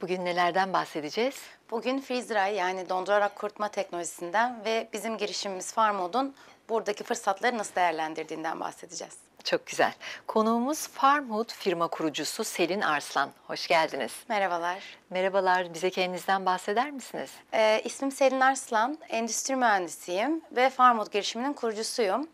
Bugün nelerden bahsedeceğiz? Bugün freeze dry yani dondurarak kurutma teknolojisinden ve bizim girişimimiz Farmod'un buradaki fırsatları nasıl değerlendirdiğinden bahsedeceğiz. Çok güzel. Konuğumuz Farmhood firma kurucusu Selin Arslan. Hoş geldiniz. Merhabalar. Merhabalar. Bize kendinizden bahseder misiniz? Ee, ismim Selin Arslan. Endüstri mühendisiyim ve Farmhood girişiminin kurucusuyum.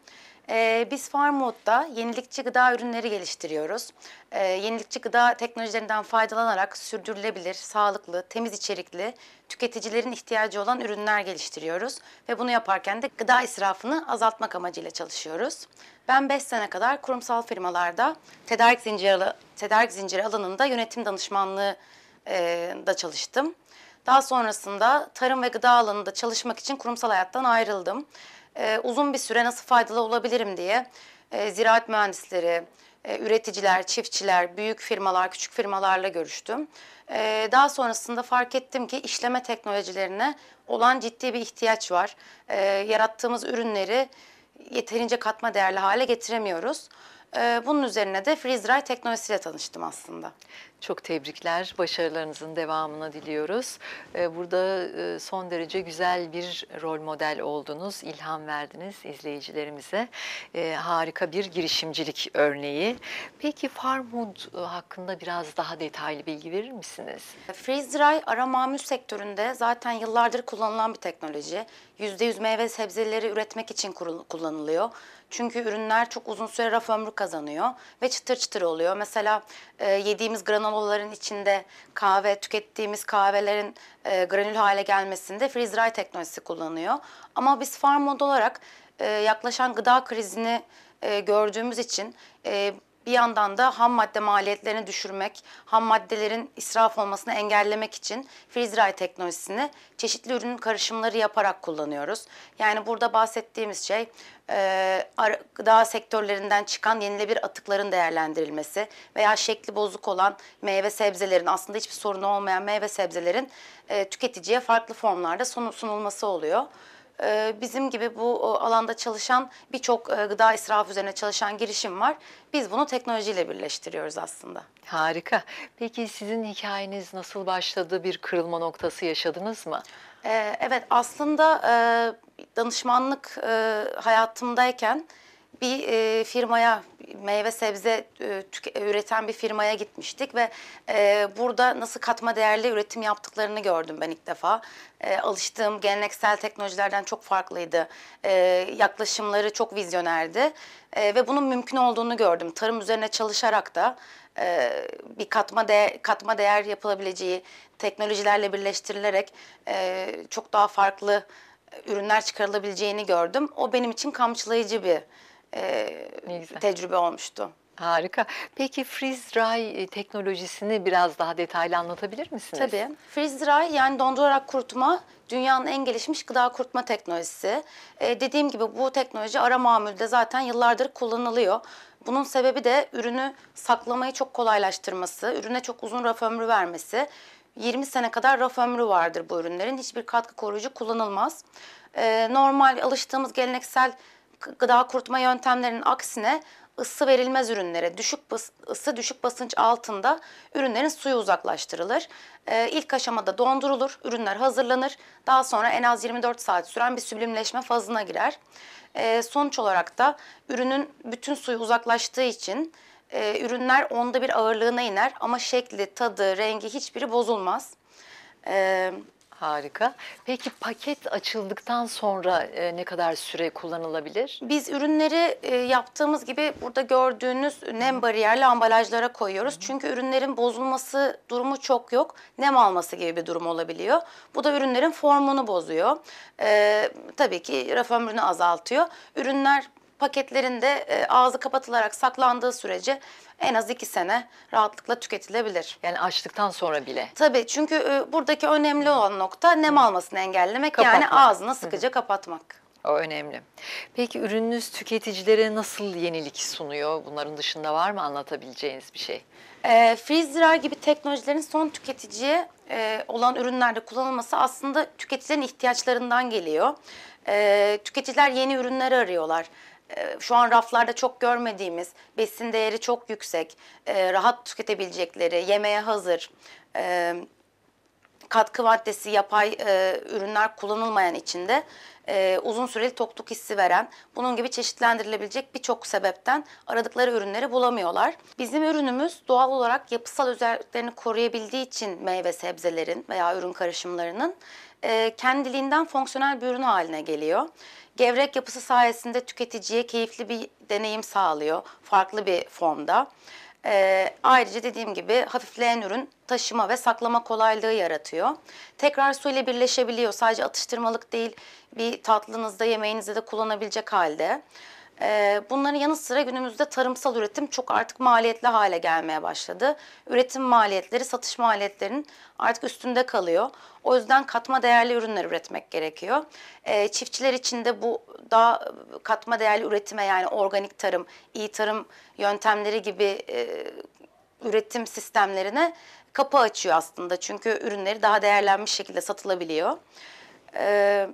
Ee, biz Farmod'da yenilikçi gıda ürünleri geliştiriyoruz. Ee, yenilikçi gıda teknolojilerinden faydalanarak sürdürülebilir, sağlıklı, temiz içerikli, tüketicilerin ihtiyacı olan ürünler geliştiriyoruz. Ve bunu yaparken de gıda israfını azaltmak amacıyla çalışıyoruz. Ben 5 sene kadar kurumsal firmalarda tedarik zinciri, tedarik zinciri alanında yönetim danışmanlığı e, da çalıştım. Daha sonrasında tarım ve gıda alanında çalışmak için kurumsal hayattan ayrıldım e, uzun bir süre nasıl faydalı olabilirim diye e, ziraat mühendisleri, e, üreticiler, çiftçiler, büyük firmalar, küçük firmalarla görüştüm. E, daha sonrasında fark ettim ki işleme teknolojilerine olan ciddi bir ihtiyaç var. E, yarattığımız ürünleri yeterince katma değerli hale getiremiyoruz. E, bunun üzerine de freeze-dry teknolojisiyle tanıştım aslında. Çok tebrikler, başarılarınızın devamını diliyoruz. E, burada e, son derece güzel bir rol model oldunuz, ilham verdiniz izleyicilerimize. E, harika bir girişimcilik örneği. Peki Farmwood e, hakkında biraz daha detaylı bilgi verir misiniz? Freeze-dry ara mamül sektöründe zaten yıllardır kullanılan bir teknoloji. %100 meyve sebzeleri üretmek için kullanılıyor. Çünkü ürünler çok uzun süre raf ömrü kazanıyor ve çıtır çıtır oluyor. Mesela e, yediğimiz granolaların içinde kahve, tükettiğimiz kahvelerin e, granül hale gelmesinde freeze dry teknolojisi kullanıyor. Ama biz farm mod olarak e, yaklaşan gıda krizini e, gördüğümüz için e, bir yandan da ham madde maliyetlerini düşürmek, ham maddelerin israf olmasını engellemek için freeze-dry teknolojisini çeşitli ürünün karışımları yaparak kullanıyoruz. Yani burada bahsettiğimiz şey e, gıda sektörlerinden çıkan yenilebilir atıkların değerlendirilmesi veya şekli bozuk olan meyve sebzelerin aslında hiçbir sorunu olmayan meyve sebzelerin e, tüketiciye farklı formlarda sunulması oluyor. Ee, bizim gibi bu alanda çalışan birçok e, gıda israfı üzerine çalışan girişim var. Biz bunu teknolojiyle birleştiriyoruz aslında. Harika. Peki sizin hikayeniz nasıl başladı? Bir kırılma noktası yaşadınız mı? Ee, evet aslında e, danışmanlık e, hayatımdayken bir e, firmaya meyve sebze e, e, üreten bir firmaya gitmiştik ve e, burada nasıl katma değerli üretim yaptıklarını gördüm ben ilk defa. E, alıştığım geleneksel teknolojilerden çok farklıydı. E, yaklaşımları çok vizyonerdi e, ve bunun mümkün olduğunu gördüm. Tarım üzerine çalışarak da e, bir katma de, katma değer yapılabileceği teknolojilerle birleştirilerek e, çok daha farklı ürünler çıkarılabileceğini gördüm. O benim için kamçılayıcı bir e, tecrübe olmuştu. Harika. Peki freeze dry e, teknolojisini biraz daha detaylı anlatabilir misiniz? Tabii. Freeze dry yani dondurarak kurutma dünyanın en gelişmiş gıda kurutma teknolojisi. Ee, dediğim gibi bu teknoloji ara mamülde zaten yıllardır kullanılıyor. Bunun sebebi de ürünü saklamayı çok kolaylaştırması, ürüne çok uzun raf ömrü vermesi. 20 sene kadar raf ömrü vardır bu ürünlerin. Hiçbir katkı koruyucu kullanılmaz. Ee, normal alıştığımız geleneksel gıda kurutma yöntemlerinin aksine ısı verilmez ürünlere düşük bas, ısı düşük basınç altında ürünlerin suyu uzaklaştırılır. Ee, ilk aşamada dondurulur, ürünler hazırlanır. Daha sonra en az 24 saat süren bir süblimleşme fazına girer. Ee, sonuç olarak da ürünün bütün suyu uzaklaştığı için e, ürünler onda bir ağırlığına iner ama şekli, tadı, rengi hiçbiri bozulmaz. Ee, Harika. Peki paket açıldıktan sonra e, ne kadar süre kullanılabilir? Biz ürünleri e, yaptığımız gibi burada gördüğünüz nem bariyerli ambalajlara koyuyoruz. Hı. Çünkü ürünlerin bozulması durumu çok yok. Nem alması gibi bir durum olabiliyor. Bu da ürünlerin formunu bozuyor. E, tabii ki raf ömrünü azaltıyor. Ürünler paketlerinde e, ağzı kapatılarak saklandığı sürece en az iki sene rahatlıkla tüketilebilir. Yani açtıktan sonra bile. Tabii çünkü e, buradaki önemli olan nokta nem almasını engellemek kapatmak. yani ağzını sıkıca kapatmak. O önemli. Peki ürününüz tüketicilere nasıl yenilik sunuyor? Bunların dışında var mı anlatabileceğiniz bir şey? E, freeze dryer gibi teknolojilerin son tüketiciye e, olan ürünlerde kullanılması aslında tüketicilerin ihtiyaçlarından geliyor. E, tüketiciler yeni ürünler arıyorlar. Ee, şu an raflarda çok görmediğimiz, besin değeri çok yüksek, e, rahat tüketebilecekleri, yemeğe hazır, e, katkı maddesi, yapay e, ürünler kullanılmayan içinde uzun süreli tokluk hissi veren, bunun gibi çeşitlendirilebilecek birçok sebepten aradıkları ürünleri bulamıyorlar. Bizim ürünümüz doğal olarak yapısal özelliklerini koruyabildiği için meyve sebzelerin veya ürün karışımlarının kendiliğinden fonksiyonel bir ürün haline geliyor. Gevrek yapısı sayesinde tüketiciye keyifli bir deneyim sağlıyor farklı bir formda. Ee, ayrıca dediğim gibi hafifleyen ürün taşıma ve saklama kolaylığı yaratıyor. Tekrar su ile birleşebiliyor. Sadece atıştırmalık değil bir tatlınızda yemeğinizde de kullanabilecek halde. Ee, bunların yanı sıra günümüzde tarımsal üretim çok artık maliyetli hale gelmeye başladı. Üretim maliyetleri satış maliyetlerinin artık üstünde kalıyor. O yüzden katma değerli ürünler üretmek gerekiyor. Ee, çiftçiler için de bu daha katma değerli üretime yani organik tarım, iyi tarım yöntemleri gibi e, üretim sistemlerine kapı açıyor aslında. Çünkü ürünleri daha değerlenmiş şekilde satılabiliyor. Evet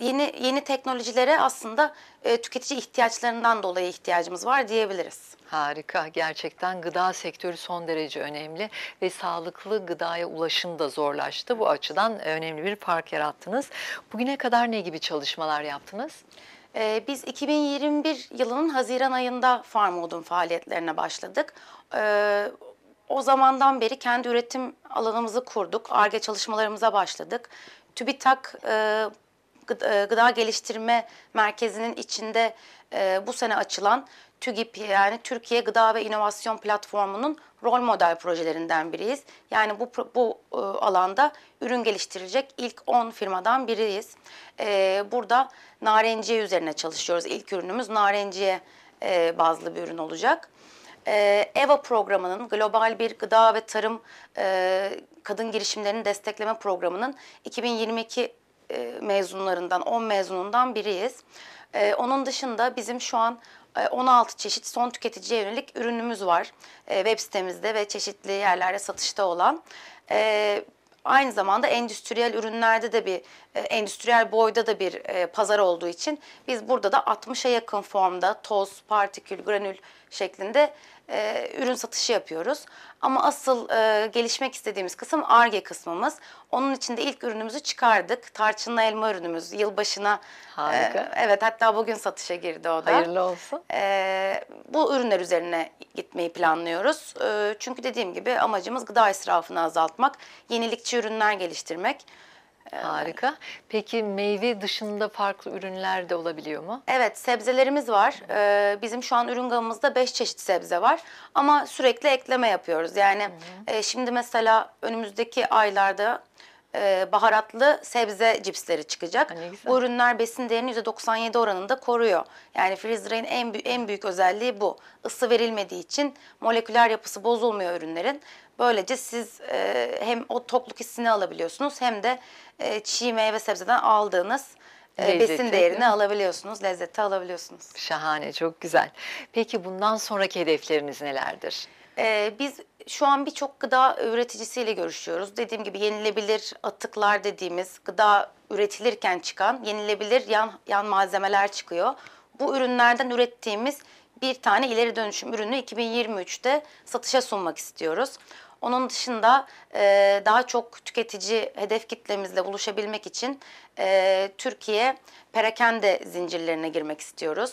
yeni yeni teknolojilere aslında e, tüketici ihtiyaçlarından dolayı ihtiyacımız var diyebiliriz. Harika. Gerçekten gıda sektörü son derece önemli ve sağlıklı gıdaya ulaşım da zorlaştı. Bu açıdan e, önemli bir fark yarattınız. Bugüne kadar ne gibi çalışmalar yaptınız? Ee, biz 2021 yılının Haziran ayında Farmod'un faaliyetlerine başladık. Ee, o zamandan beri kendi üretim alanımızı kurduk. ARGE çalışmalarımıza başladık. TÜBİTAK e, e, gıda Geliştirme Merkezi'nin içinde e, bu sene açılan TÜGİP yani Türkiye Gıda ve İnovasyon Platformu'nun rol model projelerinden biriyiz. Yani bu bu e, alanda ürün geliştirecek ilk 10 firmadan biriyiz. burada narenciye üzerine çalışıyoruz. İlk ürünümüz narenciye bazlı bir ürün olacak. EVA programının global bir gıda ve tarım kadın girişimlerini destekleme programının 2022 e, mezunlarından, 10 mezunundan biriyiz. E, onun dışında bizim şu an 16 e, çeşit son tüketiciye yönelik ürünümüz var. Web sitemizde ve çeşitli yerlerde satışta olan. Aynı zamanda endüstriyel ürünlerde de bir e, endüstriyel boyda da bir e, pazar olduğu için biz burada da 60'a yakın formda toz, partikül, granül şeklinde e, ürün satışı yapıyoruz. Ama asıl e, gelişmek istediğimiz kısım ARGE kısmımız. Onun için de ilk ürünümüzü çıkardık. Tarçınlı elma ürünümüz yılbaşına. E, Harika. E, evet hatta bugün satışa girdi o da. Hayırlı olsun. E, bu ürünler üzerine gitmeyi planlıyoruz. E, çünkü dediğim gibi amacımız gıda israfını azaltmak, yenilikçi ürünler geliştirmek. Harika. Peki meyve dışında farklı ürünler de olabiliyor mu? Evet, sebzelerimiz var. Ee, bizim şu an ürün gamımızda beş çeşit sebze var. Ama sürekli ekleme yapıyoruz. Yani e, şimdi mesela önümüzdeki aylarda e, baharatlı sebze cipsleri çıkacak. Bu ürünler besin değerini %97 oranında koruyor. Yani freeze-dry'in en, en büyük özelliği bu. Isı verilmediği için moleküler yapısı bozulmuyor ürünlerin. Böylece siz e, hem o tokluk hissini alabiliyorsunuz hem de e, çiğ meyve sebzeden aldığınız e, Lezzeti. besin değerini alabiliyorsunuz, lezzeti alabiliyorsunuz. Şahane, çok güzel. Peki bundan sonraki hedefleriniz nelerdir? Ee, biz şu an birçok gıda üreticisiyle görüşüyoruz. Dediğim gibi yenilebilir atıklar dediğimiz gıda üretilirken çıkan yenilebilir yan, yan malzemeler çıkıyor. Bu ürünlerden ürettiğimiz bir tane ileri dönüşüm ürünü 2023'te satışa sunmak istiyoruz. Onun dışında e, daha çok tüketici hedef kitlemizle buluşabilmek için e, Türkiye perakende zincirlerine girmek istiyoruz.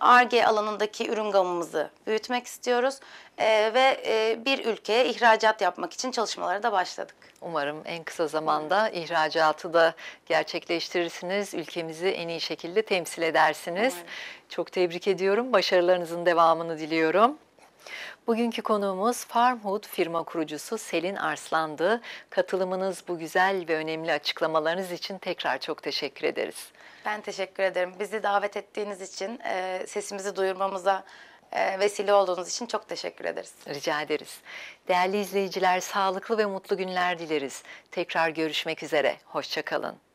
ARGE e, alanındaki ürün gamımızı büyütmek istiyoruz e, ve e, bir ülkeye ihracat yapmak için çalışmalara da başladık. Umarım en kısa zamanda evet. ihracatı da gerçekleştirirsiniz. Ülkemizi en iyi şekilde temsil edersiniz. Umarım. Çok tebrik ediyorum. Başarılarınızın devamını diliyorum. Bugünkü konuğumuz Farmhood firma kurucusu Selin Arslandı. Katılımınız bu güzel ve önemli açıklamalarınız için tekrar çok teşekkür ederiz. Ben teşekkür ederim. Bizi davet ettiğiniz için, e, sesimizi duyurmamıza e, vesile olduğunuz için çok teşekkür ederiz. Rica ederiz. Değerli izleyiciler sağlıklı ve mutlu günler dileriz. Tekrar görüşmek üzere. Hoşçakalın.